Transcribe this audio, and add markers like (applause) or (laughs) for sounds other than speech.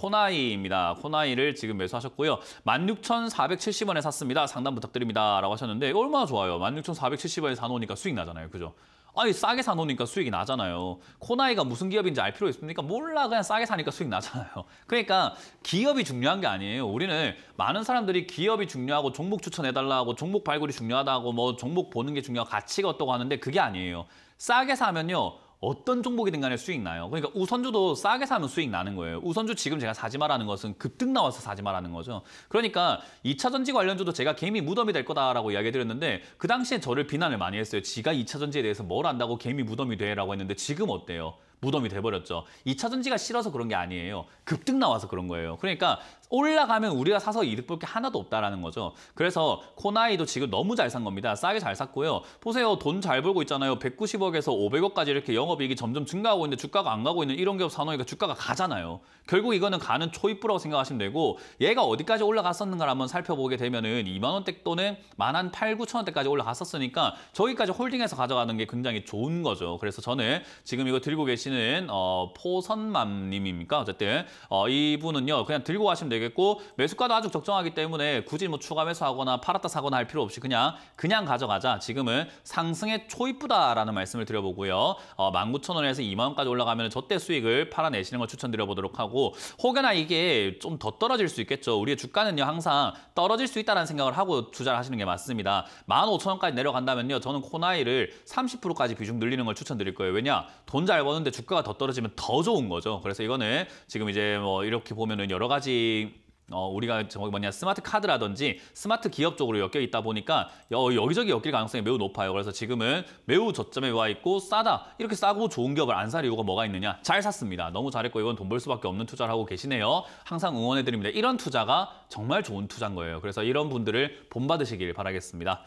코나이입니다. 코나이를 지금 매수하셨고요. 16,470원에 샀습니다. 상담 부탁드립니다. 라고 하셨는데 얼마나 좋아요. 16,470원에 사놓으니까 수익 나잖아요. 그죠? 아니 싸게 사놓으니까 수익이 나잖아요. 코나이가 무슨 기업인지 알 필요 있습니까? 몰라 그냥 싸게 사니까 수익 나잖아요. (laughs) 그러니까 기업이 중요한 게 아니에요. 우리는 많은 사람들이 기업이 중요하고 종목 추천해달라고 종목 발굴이 중요하다고 뭐 종목 보는 게 중요하고 가치가 어떠고 하는데 그게 아니에요. 싸게 사면요. 어떤 종목이든 간에 수익 나요. 그러니까 우선주도 싸게 사면 수익 나는 거예요. 우선주 지금 제가 사지 말라는 것은 급등 나와서 사지 말라는 거죠. 그러니까 2차전지 관련주도 제가 개미 무덤이 될 거다라고 이야기 드렸는데 그 당시에 저를 비난을 많이 했어요. 지가 2차전지에 대해서 뭘 안다고 개미 무덤이 돼라고 했는데 지금 어때요? 무덤이 돼버렸죠. 2차 전지가 싫어서 그런 게 아니에요. 급등 나와서 그런 거예요. 그러니까 올라가면 우리가 사서 이득 볼 게 하나도 없다라는 거죠. 그래서 코나이도 지금 너무 잘 산 겁니다. 싸게 잘 샀고요. 보세요. 돈 잘 벌고 있잖아요. 190억에서 500억까지 이렇게 영업이익이 점점 증가하고 있는데 주가가 안 가고 있는 이런 기업 사놓으니까 주가가 가잖아요. 결국 이거는 가는 초입부라고 생각하시면 되고 얘가 어디까지 올라갔었는가를 한번 살펴보게 되면은 2만 원대 또는 만한 8, 9천 원대까지 올라갔었으니까 저기까지 홀딩해서 가져가는 게 굉장히 좋은 거죠. 그래서 저는 지금 이거 들고 계신 계시는 어, 포선맘님입니까? 어쨌든 어, 이분은요 그냥 들고 가시면 되겠고 매수가도 아주 적정하기 때문에 굳이 뭐 추가 매수하거나 팔았다 사거나 할 필요 없이 그냥 그냥 가져가자. 지금은 상승의 초입부다라는 말씀을 드려보고요. 어, 19,000원에서 2만 원까지 올라가면 저때 수익을 팔아내시는 걸 추천드려보도록 하고 혹여나 이게 좀 더 떨어질 수 있겠죠. 우리의 주가는요 항상 떨어질 수 있다는 생각을 하고 투자를 하시는 게 맞습니다. 15,000원까지 내려간다면요 저는 코나이를 30%까지 비중 늘리는 걸 추천드릴 거예요. 왜냐 돈 잘 버는데 주가가 더 떨어지면 더 좋은 거죠. 그래서 이거는 지금 이제 뭐 이렇게 보면은 여러 가지 어, 우리가 저기 뭐냐 스마트 카드라든지 스마트 기업 쪽으로 엮여 있다 보니까 여, 여기저기 엮일 가능성이 매우 높아요. 그래서 지금은 매우 저점에 와 있고 싸다. 이렇게 싸고 좋은 기업을 안 살 이유가 뭐가 있느냐. 잘 샀습니다. 너무 잘했고 이건 돈 벌 수밖에 없는 투자를 하고 계시네요. 항상 응원해드립니다. 이런 투자가 정말 좋은 투자인 거예요. 그래서 이런 분들을 본받으시길 바라겠습니다.